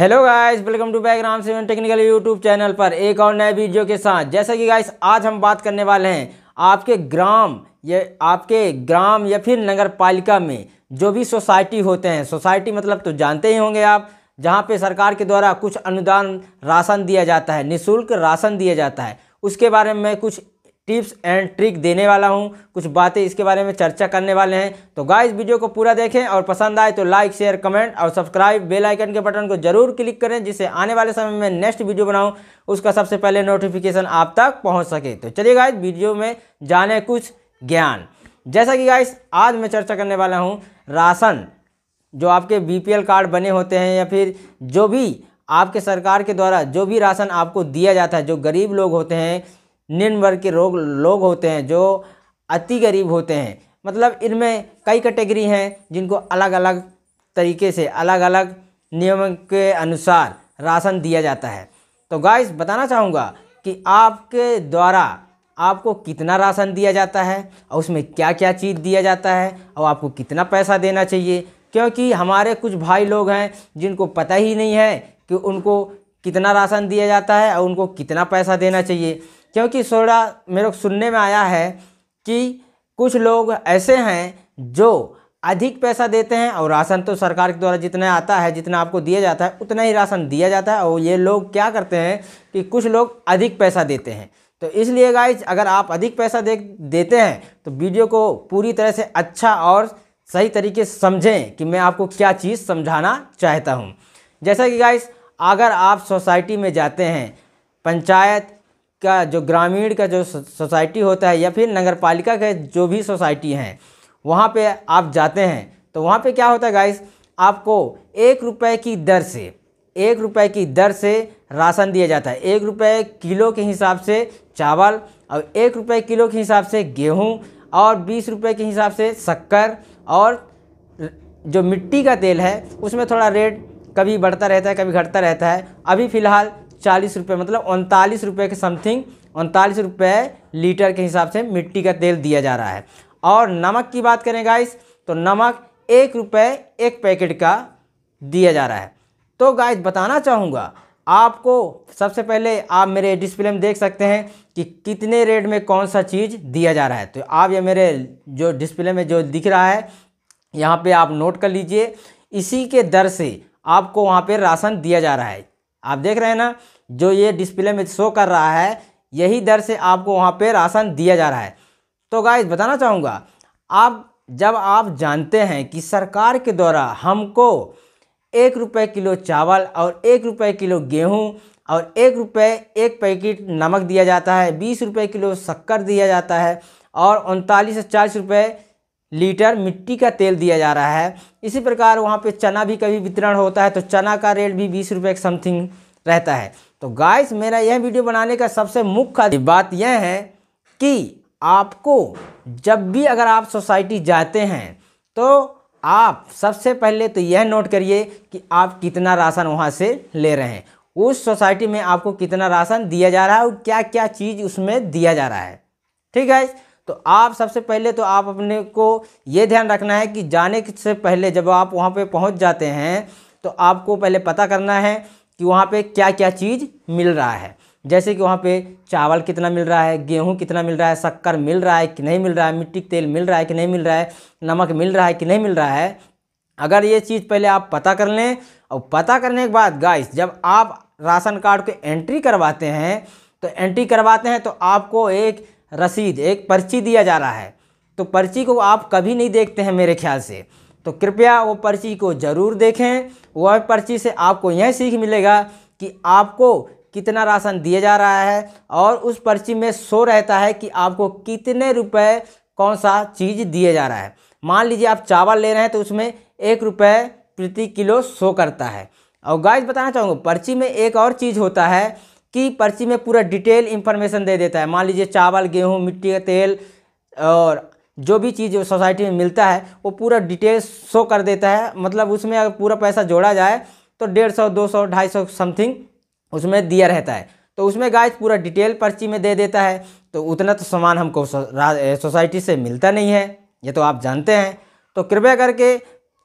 hello guys welcome to back Ram seven technical YouTube channel पर एक और नए वीडियो के साथ जैसा कि गाइस आज हम बात करने वाले हैं आपके ग्राम या आपके ग्राम या फिर नगर पालिका में जो भी सोसाइटी होते हैं सोसाइटी मतलब तो जानते ही होंगे आप जहाँ पे सरकार के द्वारा कुछ अनुदान राशन दिया जाता है निःशुल्क राशन दिया जाता है उसके बारे में मैं कुछ टिप्स एंड ट्रिक देने वाला हूं कुछ बातें इसके बारे में चर्चा करने वाले हैं तो गाइस वीडियो को पूरा देखें और पसंद आए तो लाइक शेयर कमेंट और सब्सक्राइब बेल आइकन के बटन को जरूर क्लिक करें जिससे आने वाले समय में नेक्स्ट वीडियो बनाऊं उसका सबसे पहले नोटिफिकेशन आप तक पहुंच सके तो चलिए गाय वीडियो में जाने कुछ ज्ञान जैसा कि गाइस आज मैं चर्चा करने वाला हूँ राशन जो आपके बी कार्ड बने होते हैं या फिर जो भी आपके सरकार के द्वारा जो भी राशन आपको दिया जाता है जो गरीब लोग होते हैं निम्न वर्ग के रोग लोग होते हैं जो अति गरीब होते हैं मतलब इनमें कई कैटेगरी हैं जिनको अलग अलग तरीके से अलग अलग नियम के अनुसार राशन दिया जाता है तो गाइस बताना चाहूँगा कि आपके द्वारा आपको कितना राशन दिया जाता है और उसमें क्या क्या चीज़ दिया जाता है और आपको कितना पैसा देना चाहिए क्योंकि हमारे कुछ भाई लोग हैं जिनको पता ही नहीं है कि उनको कितना राशन दिया जाता है और उनको कितना पैसा देना चाहिए क्योंकि सोडा मेरे को सुनने में आया है कि कुछ लोग ऐसे हैं जो अधिक पैसा देते हैं और राशन तो सरकार के द्वारा जितना आता है जितना आपको दिया जाता है उतना ही राशन दिया जाता है और ये लोग क्या करते हैं कि कुछ लोग अधिक पैसा देते हैं तो इसलिए गाइज अगर आप अधिक पैसा दे देते हैं तो वीडियो को पूरी तरह से अच्छा और सही तरीके से समझें कि मैं आपको क्या चीज़ समझाना चाहता हूँ जैसा कि गाइज अगर आप सोसाइटी में जाते हैं पंचायत का जो ग्रामीण का जो सोसाइटी होता है या फिर नगर पालिका के जो भी सोसाइटी हैं वहाँ पे आप जाते हैं तो वहाँ पे क्या होता है गाइस आपको एक रुपये की दर से एक रुपये की दर से राशन दिया जाता है एक रुपये किलो के हिसाब से चावल और एक रुपये किलो के हिसाब से गेहूँ और बीस रुपये के हिसाब से शक्कर और जो मिट्टी का तेल है उसमें थोड़ा रेट कभी बढ़ता रहता है कभी घटता रहता है अभी फ़िलहाल चालीस रुपये मतलब उनतालीस रुपये के समथिंग उनतालीस रुपये लीटर के हिसाब से मिट्टी का तेल दिया जा रहा है और नमक की बात करें गाइस तो नमक एक रुपये एक पैकेट का दिया जा रहा है तो गाइस बताना चाहूँगा आपको सबसे पहले आप मेरे डिस्प्ले में देख सकते हैं कि कितने रेट में कौन सा चीज़ दिया जा रहा है तो आप ये मेरे जो डिस्प्ले में जो दिख रहा है यहाँ पे आप नोट कर लीजिए इसी के दर से आपको वहाँ पे राशन दिया जा रहा है आप देख रहे हैं ना जो ये डिस्प्ले में शो कर रहा है यही दर से आपको वहाँ पे राशन दिया जा रहा है तो गाइज बताना चाहूँगा आप जब आप जानते हैं कि सरकार के द्वारा हमको एक रुपये किलो चावल और एक रुपये किलो गेहूं और एक रुपये एक पैकेट नमक दिया जाता है बीस रुपये किलो शक्कर दिया जाता है और उनतालीस से चालीस रुपये लीटर मिट्टी का तेल दिया जा रहा है इसी प्रकार वहाँ पे चना भी कभी वितरण होता है तो चना का रेट भी बीस रुपये समथिंग रहता है तो गाइस मेरा यह वीडियो बनाने का सबसे मुख्य बात यह है कि आपको जब भी अगर आप सोसाइटी जाते हैं तो आप सबसे पहले तो यह नोट करिए कि आप कितना राशन वहाँ से ले रहे हैं उस सोसाइटी में आपको कितना राशन दिया जा रहा है और क्या क्या चीज़ उसमें दिया जा रहा है ठीक है तो आप सबसे पहले तो आप अपने को ये ध्यान रखना है कि जाने से पहले जब आप वहाँ पे पहुँच जाते हैं तो आपको पहले पता करना है कि वहाँ पे क्या क्या चीज़ मिल रहा है जैसे कि वहाँ पे चावल कितना मिल रहा है गेहूँ कितना मिल रहा है शक्कर मिल रहा है कि नहीं मिल रहा है मिट्टी तेल मिल रहा है कि नहीं मिल रहा है नमक मिल रहा है कि नहीं मिल रहा है अगर ये चीज़ पहले आप पता कर लें और पता करने के बाद गाइस जब आप राशन कार्ड को एंट्री करवाते हैं तो एंट्री करवाते हैं तो आपको एक रसीद एक पर्ची दिया जा रहा है तो पर्ची को आप कभी नहीं देखते हैं मेरे ख्याल से तो कृपया वो पर्ची को ज़रूर देखें वह पर्ची से आपको यह सीख मिलेगा कि आपको कितना राशन दिया जा रहा है और उस पर्ची में शो रहता है कि आपको कितने रुपए कौन सा चीज़ दिया जा रहा है मान लीजिए आप चावल ले रहे हैं तो उसमें एक रुपये प्रति किलो शो करता है और गाइस बताना चाहूँगा पर्ची में एक और चीज़ होता है कि पर्ची में पूरा डिटेल इन्फॉर्मेशन दे देता है मान लीजिए चावल गेहूँ मिट्टी का तेल और जो भी चीज़ जो सोसाइटी में मिलता है वो पूरा डिटेल शो कर देता है मतलब उसमें अगर पूरा पैसा जोड़ा जाए तो डेढ़ सौ दो सौ ढाई सौ समथिंग उसमें दिया रहता है तो उसमें गाइस पूरा डिटेल पर्ची में दे देता है तो उतना तो सामान हमको सोसाइटी से मिलता नहीं है ये तो आप जानते हैं तो कृपया करके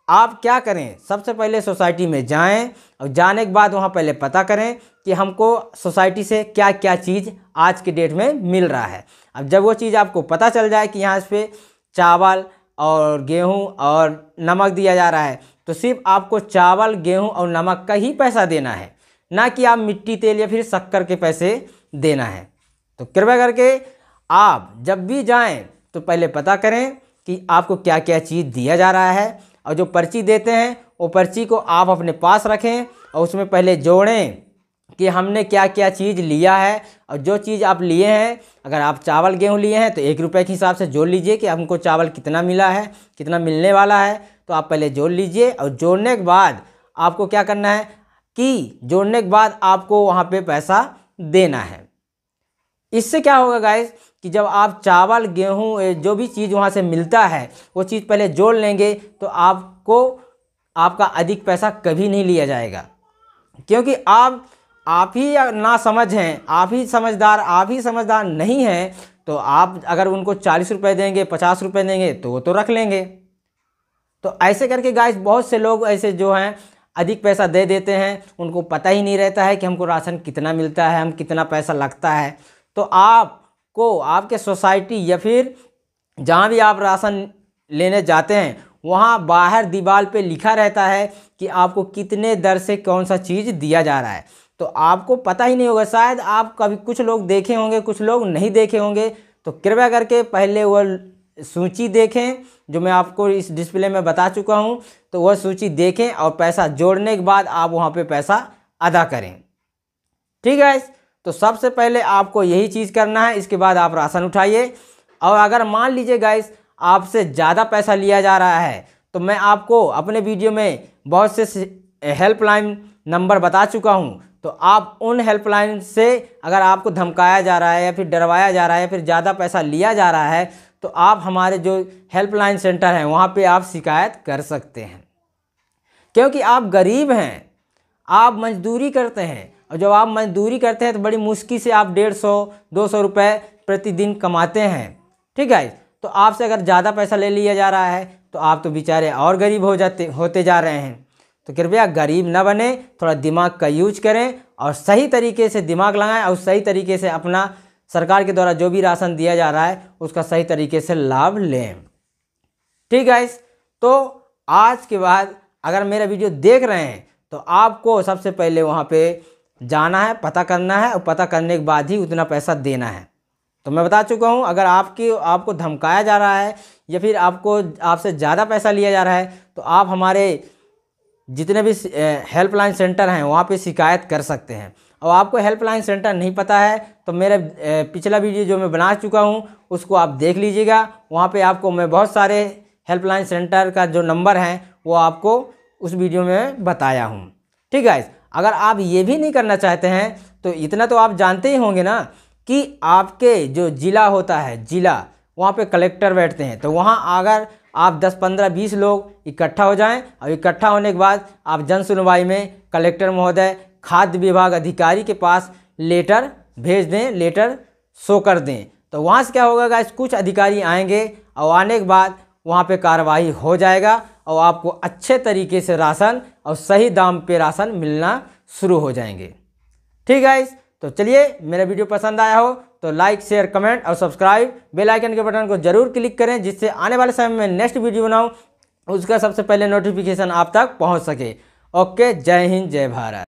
आप क्या करें सबसे पहले सोसाइटी में जाएं और जाने के बाद वहाँ पहले पता करें कि हमको सोसाइटी से क्या क्या चीज़ आज के डेट में मिल रहा है अब जब वो चीज़ आपको पता चल जाए कि यहाँ इस पर चावल और गेहूँ और नमक दिया जा रहा है तो सिर्फ आपको चावल गेहूँ और नमक का ही पैसा देना है ना कि आप मिट्टी तेल या फिर शक्कर के पैसे देना है तो कृपया करके आप जब भी जाएँ तो पहले पता करें कि आपको क्या क्या चीज़ दिया जा रहा है और जो पर्ची देते हैं वो पर्ची को आप अपने पास रखें और उसमें पहले जोड़ें कि हमने क्या क्या चीज़ लिया है और जो चीज़ आप लिए हैं अगर आप चावल गेहूँ लिए हैं तो एक रुपए के हिसाब से जोड़ लीजिए कि हमको चावल कितना मिला है कितना मिलने वाला है तो आप पहले जोड़ लीजिए और जोड़ने के बाद आपको क्या करना है कि जोड़ने के बाद आपको वहाँ पर पैसा देना है इससे क्या होगा गाइज कि जब आप चावल गेहूँ जो भी चीज़ वहाँ से मिलता है वो चीज़ पहले जोड़ लेंगे तो आपको आपका अधिक पैसा कभी नहीं लिया जाएगा क्योंकि आप आप ही ना समझ हैं आप ही समझदार आप ही समझदार नहीं हैं तो आप अगर उनको चालीस रुपये देंगे पचास रुपये देंगे तो वो तो रख लेंगे तो ऐसे करके गाइस बहुत से लोग ऐसे जो हैं अधिक पैसा दे देते हैं उनको पता ही नहीं रहता है कि हमको राशन कितना मिलता है हम कितना पैसा लगता है तो आप को आपके सोसाइटी या फिर जहाँ भी आप राशन लेने जाते हैं वहाँ बाहर दीवार पे लिखा रहता है कि आपको कितने दर से कौन सा चीज़ दिया जा रहा है तो आपको पता ही नहीं होगा शायद आप कभी कुछ लोग देखे होंगे कुछ लोग नहीं देखे होंगे तो कृपया करके पहले वह सूची देखें जो मैं आपको इस डिस्प्ले में बता चुका हूँ तो वह सूची देखें और पैसा जोड़ने के बाद आप वहाँ पर पैसा अदा करें ठीक है तो सबसे पहले आपको यही चीज़ करना है इसके बाद आप राशन उठाइए और अगर मान लीजिए गाइस आपसे ज़्यादा पैसा लिया जा रहा है तो मैं आपको अपने वीडियो में बहुत से हेल्पलाइन नंबर बता चुका हूँ तो आप उन हेल्पलाइन से अगर आपको धमकाया जा रहा है या फिर डरवाया जा रहा है या फिर ज़्यादा पैसा लिया जा रहा है तो आप हमारे जो हेल्पलाइन सेंटर हैं वहाँ पे आप शिकायत कर सकते हैं क्योंकि आप गरीब हैं आप मजदूरी करते हैं और जब आप मजदूरी करते हैं तो बड़ी मुश्किल से आप डेढ़ सौ दो सौ रुपये प्रतिदिन कमाते हैं ठीक है तो आपसे अगर ज़्यादा पैसा ले लिया जा रहा है तो आप तो बेचारे और गरीब हो जाते होते जा रहे हैं तो कृपया गरीब ना बने थोड़ा दिमाग का यूज करें और सही तरीके से दिमाग लगाएं और सही तरीके से अपना सरकार के द्वारा जो भी राशन दिया जा रहा है उसका सही तरीके से लाभ लें ठीक है तो आज के बाद अगर मेरा वीडियो देख रहे हैं तो आपको सबसे पहले वहाँ पे जाना है पता करना है और पता करने के बाद ही उतना पैसा देना है तो मैं बता चुका हूँ अगर आपकी आपको धमकाया जा रहा है या फिर आपको आपसे ज़्यादा पैसा लिया जा रहा है तो आप हमारे जितने भी हेल्पलाइन सेंटर हैं वहाँ पे शिकायत कर सकते हैं और आपको हेल्पलाइन सेंटर नहीं पता है तो मेरा पिछला वीडियो जो मैं बना चुका हूँ उसको आप देख लीजिएगा वहाँ पे आपको मैं बहुत सारे हेल्पलाइन सेंटर का जो नंबर हैं वो आपको उस वीडियो में बताया हूँ ठीक है अगर आप ये भी नहीं करना चाहते हैं तो इतना तो आप जानते ही होंगे ना कि आपके जो ज़िला होता है ज़िला वहाँ पे कलेक्टर बैठते हैं तो वहाँ अगर आप 10 15 20 लोग इकट्ठा हो जाएं और इकट्ठा होने के बाद आप जन सुनवाई में कलेक्टर महोदय खाद्य विभाग अधिकारी के पास लेटर भेज दें लेटर शो कर दें तो वहाँ से क्या होगा कुछ अधिकारी आएंगे और आने के बाद वहाँ पे कार्रवाई हो जाएगा और आपको अच्छे तरीके से राशन और सही दाम पे राशन मिलना शुरू हो जाएंगे ठीक है तो चलिए मेरा वीडियो पसंद आया हो तो लाइक शेयर कमेंट और सब्सक्राइब बेल आइकन के बटन को जरूर क्लिक करें जिससे आने वाले समय में नेक्स्ट वीडियो बनाऊँ उसका सबसे पहले नोटिफिकेशन आप तक पहुँच सके ओके जय हिंद जय भारत